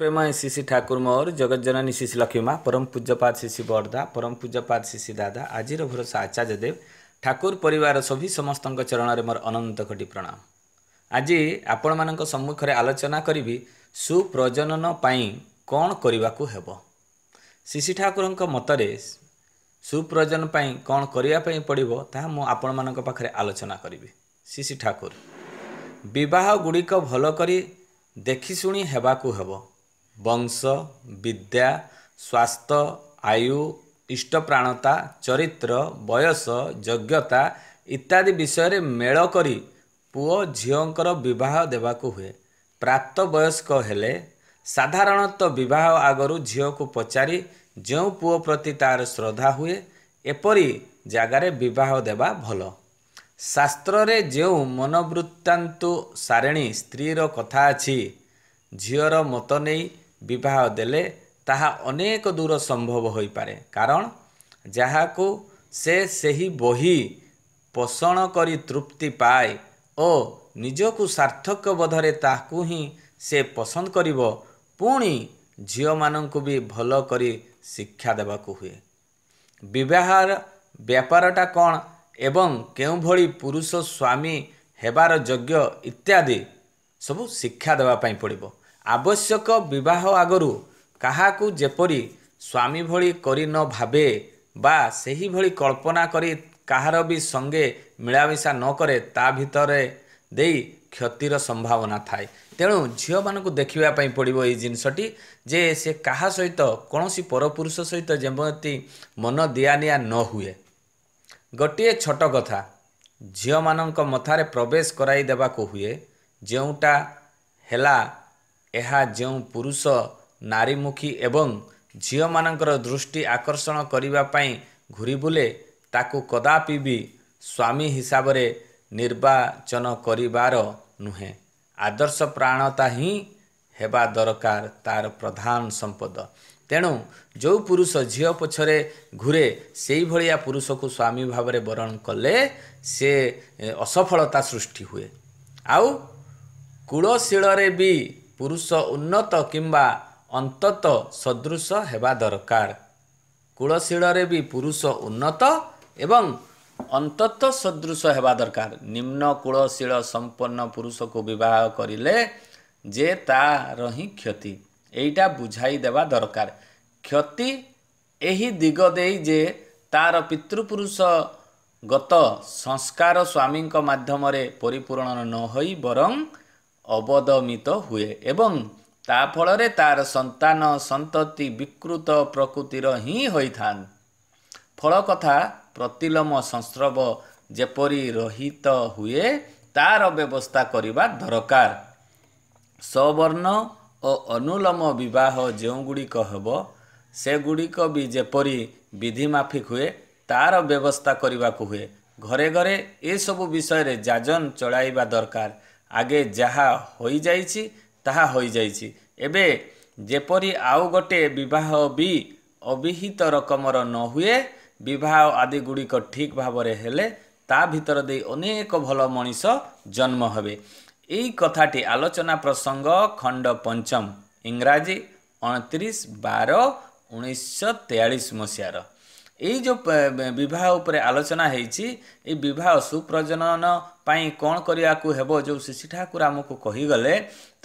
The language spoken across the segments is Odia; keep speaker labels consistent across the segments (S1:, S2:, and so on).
S1: ପ୍ରେମୟ ଶିଶି ଠାକୁର ମୋର ଜଗଜ୍ଜନନୀ ଶିଶି ଲକ୍ଷ୍ମୀମା ପରମ ପୂଜ୍ୟପାଦ ଶିଶି ବର୍ଦ୍ଧା ପରମ ପୂଜ୍ୟପାଦ ଶିଶି ଦାଦା ଆଜିର ଭରସା ଆଚାର୍ଯ୍ୟ ଦେବ ଠାକୁର ପରିବାର ସଭି ସମସ୍ତଙ୍କ ଚରଣରେ ମୋର ଅନନ୍ତ ଖଟି ପ୍ରଣାମ ଆଜି ଆପଣମାନଙ୍କ ସମ୍ମୁଖରେ ଆଲୋଚନା କରିବି ସୁପ୍ରଜନନ ପାଇଁ କ'ଣ କରିବାକୁ ହେବ ଶିଶି ଠାକୁରଙ୍କ ମତରେ ସୁପ୍ରଜନ ପାଇଁ କ'ଣ କରିବା ପାଇଁ ପଡ଼ିବ ତାହା ମୁଁ ଆପଣମାନଙ୍କ ପାଖରେ ଆଲୋଚନା କରିବି ଶିଶି ଠାକୁର ବିବାହ ଗୁଡ଼ିକ ଭଲ କରି ଦେଖିଶୁଣି ହେବାକୁ ହେବ ବଂଶ ବିଦ୍ୟା ସ୍ୱାସ୍ଥ୍ୟ ଆୟୁ ଇଷ୍ଟପ୍ରାଣତା ଚରିତ୍ର ବୟସ ଯୋଗ୍ୟତା ଇତ୍ୟାଦି ବିଷୟରେ ମେଳ କରି ପୁଅ ଝିଅଙ୍କର ବିବାହ ଦେବାକୁ ହୁଏ ବୟସ୍କ ହେଲେ ସାଧାରଣତଃ ବିବାହ ଆଗରୁ ଝିଅକୁ ପଚାରି ଯେଉଁ ପୁଅ ପ୍ରତି ତାର ଶ୍ରଦ୍ଧା ହୁଏ ଏପରି ଜାଗାରେ ବିବାହ ଦେବା ଭଲ ଶାସ୍ତ୍ରରେ ଯେଉଁ ମନୋବୃତ୍ତାନ୍ତୁ ସାରିଣୀ ସ୍ତ୍ରୀର କଥା ଅଛି ଝିଅର ମତ ନେଇ ବିବାହ ଦେଲେ ତାହା ଅନେକ ଦୂର ସମ୍ଭବ ହୋଇପାରେ କାରଣ ଯାହାକୁ ସେ ସେହି ବହି ପୋଷଣ କରି ତୃପ୍ତି ପାଏ ଓ ନିଜକୁ ସାର୍ଥକ ବୋଧରେ ତାହାକୁ ହିଁ ସେ ପସନ୍ଦ କରିବ ପୁଣି ଝିଅମାନଙ୍କୁ ବି ଭଲ କରି ଶିକ୍ଷା ଦେବାକୁ ହୁଏ ବିବାହର ବ୍ୟାପାରଟା କ'ଣ ଏବଂ କେଉଁଭଳି ପୁରୁଷ ସ୍ୱାମୀ ହେବାର ଯୋଗ୍ୟ ଇତ୍ୟାଦି ସବୁ ଶିକ୍ଷା ଦେବା ପାଇଁ ପଡ଼ିବ ଆବଶ୍ୟକ ବିବାହ ଆଗରୁ କାହାକୁ ଯେପରି ସ୍ୱାମୀ ଭଳି କରି ନ ଭାବେ ବା ସେହିଭଳି କଳ୍ପନା କରି କାହାର ବି ସଙ୍ଗେ ମିଳାମିଶା ନ କରେ ତା ଭିତରେ ଦେଇ କ୍ଷତିର ସମ୍ଭାବନା ଥାଏ ତେଣୁ ଝିଅମାନଙ୍କୁ ଦେଖିବା ପାଇଁ ପଡ଼ିବ ଏଇ ଜିନିଷଟି ଯେ ସେ କାହା ସହିତ କୌଣସି ପରପୁରୁଷ ସହିତ ଯେମିତି ମନ ଦିଆନିଆ ନ ହୁଏ ଗୋଟିଏ ଛୋଟ କଥା ଝିଅମାନଙ୍କ ମଥାରେ ପ୍ରବେଶ କରାଇ ଦେବାକୁ ହୁଏ ଯେଉଁଟା ହେଲା ଏହା ଯେଉଁ ପୁରୁଷ ନାରୀମୁଖୀ ଏବଂ ଝିଅମାନଙ୍କର ଦୃଷ୍ଟି ଆକର୍ଷଣ କରିବା ପାଇଁ ଘୁରି ବୁଲେ ତାକୁ କଦାପି ବି ସ୍ୱାମୀ ହିସାବରେ ନିର୍ବାଚନ କରିବାର ନୁହେଁ ଆଦର୍ଶ ପ୍ରାଣତା ହିଁ ହେବା ଦରକାର ତା'ର ପ୍ରଧାନ ସମ୍ପଦ ତେଣୁ ଯେଉଁ ପୁରୁଷ ଝିଅ ପଛରେ ଘୁରେ ସେଇଭଳିଆ ପୁରୁଷକୁ ସ୍ୱାମୀ ଭାବରେ ବରଣ କଲେ ସେ ଅସଫଳତା ସୃଷ୍ଟି ହୁଏ ଆଉ କୁଳଶୀଳରେ ବି ପୁରୁଷ ଉନ୍ନତ କିମ୍ବା ଅନ୍ତତ ସଦୃଶ ହେବା ଦରକାର କୁଳଶୀଳରେ ବି ପୁରୁଷ ଉନ୍ନତ ଏବଂ ଅନ୍ତତ ସଦୃଶ ହେବା ଦରକାର ନିମ୍ନ କୁଳଶୀଳ ସମ୍ପନ୍ନ ପୁରୁଷକୁ ବିବାହ କରିଲେ ଯେ ତା'ର ହିଁ କ୍ଷତି ଏଇଟା ବୁଝାଇ ଦେବା ଦରକାର କ୍ଷତି ଏହି ଦିଗ ଦେଇ ଯେ ତା'ର ପିତୃପୁରୁଷ ଗତ ସଂସ୍କାର ସ୍ୱାମୀଙ୍କ ମାଧ୍ୟମରେ ପରିପୂରଣ ନ ହୋଇ ବରଂ ଅବଦମିତ ହୁଏ ଏବଂ ତା ଫଳରେ ତାର ସନ୍ତାନ ସନ୍ତତି ବିକୃତ ପ୍ରକୃତିର ହିଁ ହୋଇଥାନ୍ତି ଫଳ କଥା ପ୍ରତିଲମ ସଂସ୍ରବ ଯେପରି ରହିତ ହୁଏ ତାର ବ୍ୟବସ୍ଥା କରିବା ଦରକାର ସବର୍ଣ୍ଣ ଓ ଅନୁଲମ ବିବାହ ଯେଉଁଗୁଡ଼ିକ ହେବ ସେଗୁଡ଼ିକ ବି ଯେପରି ବିଧିମାଫିକ ହୁଏ ତାର ବ୍ୟବସ୍ଥା କରିବାକୁ ହୁଏ ଘରେ ଘରେ ଏସବୁ ବିଷୟରେ ଯାଜନ ଚଳାଇବା ଦରକାର ଆଗେ ଯାହା ହୋଇଯାଇଛି ତାହା ହୋଇଯାଇଛି ଏବେ ଯେପରି ଆଉ ଗୋଟିଏ ବିବାହ ବି ଅବିହିତ ରକମର ନ ହୁଏ ବିବାହ ଆଦି ଗୁଡ଼ିକ ଠିକ୍ ଭାବରେ ହେଲେ ତା ଭିତର ଦେଇ ଅନେକ ଭଲ ମଣିଷ ଜନ୍ମ ହେବେ ଏଇ କଥାଟି ଆଲୋଚନା ପ୍ରସଙ୍ଗ ଖଣ୍ଡ ପଞ୍ଚମ ଇଂରାଜୀ ଅଣତିରିଶ ବାର ଉଣେଇଶହ ତେୟାଳିଶ ମସିହାର ଏଇ ଯେଉଁ ବିବାହ ଉପରେ ଆଲୋଚନା ହେଇଛି ଏଇ ବିବାହ ସୁପ୍ରଜନନ ପାଇଁ କ'ଣ କରିବାକୁ ହେବ ଯେଉଁ ଶିଶି ଠାକୁର ଆମକୁ କହିଗଲେ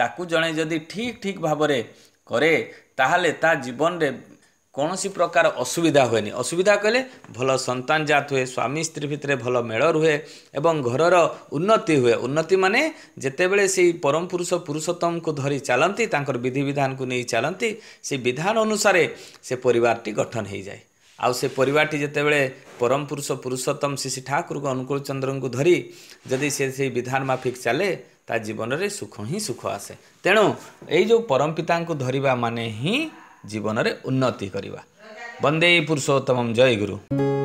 S1: ତାକୁ ଜଣେ ଯଦି ଠିକ୍ ଠିକ୍ ଭାବରେ କରେ ତାହେଲେ ତା ଜୀବନରେ କୌଣସି ପ୍ରକାର ଅସୁବିଧା ହୁଏନି ଅସୁବିଧା କହିଲେ ଭଲ ସନ୍ତାନ ଜାତ ହୁଏ ସ୍ୱାମୀ ସ୍ତ୍ରୀ ଭିତରେ ଭଲ ମେଳ ରୁହେ ଏବଂ ଘରର ଉନ୍ନତି ହୁଏ ଉନ୍ନତି ମାନେ ଯେତେବେଳେ ସେଇ ପରମ ପୁରୁଷ ପୁରୁଷୋତ୍ତମଙ୍କୁ ଧରି ଚାଲନ୍ତି ତାଙ୍କର ବିଧିବିଧାନକୁ ନେଇ ଚାଲନ୍ତି ସେ ବିଧାନ ଅନୁସାରେ ସେ ପରିବାରଟି ଗଠନ ହେଇଯାଏ ଆଉ ସେ ପରିବାରଟି ଯେତେବେଳେ ପରମ ପୁରୁଷ ପୁରୁଷୋତ୍ତମ ଶ୍ରୀ ଶ୍ରୀ ଠାକୁରଙ୍କୁ ଅନୁକୂଳ ଚନ୍ଦ୍ରଙ୍କୁ ଧରି ଯଦି ସେ ସେଇ ବିଧାନ ମାଫିକ ଚାଲେ ତା ଜୀବନରେ ସୁଖ ହିଁ ସୁଖ ଆସେ ତେଣୁ ଏଇ ଯେଉଁ ପରମ ପିତାଙ୍କୁ ଧରିବା ମାନେ ହିଁ ଜୀବନରେ ଉନ୍ନତି କରିବା ବନ୍ଦେ ପୁରୁଷୋତ୍ତମ ଜୟ ଗୁରୁ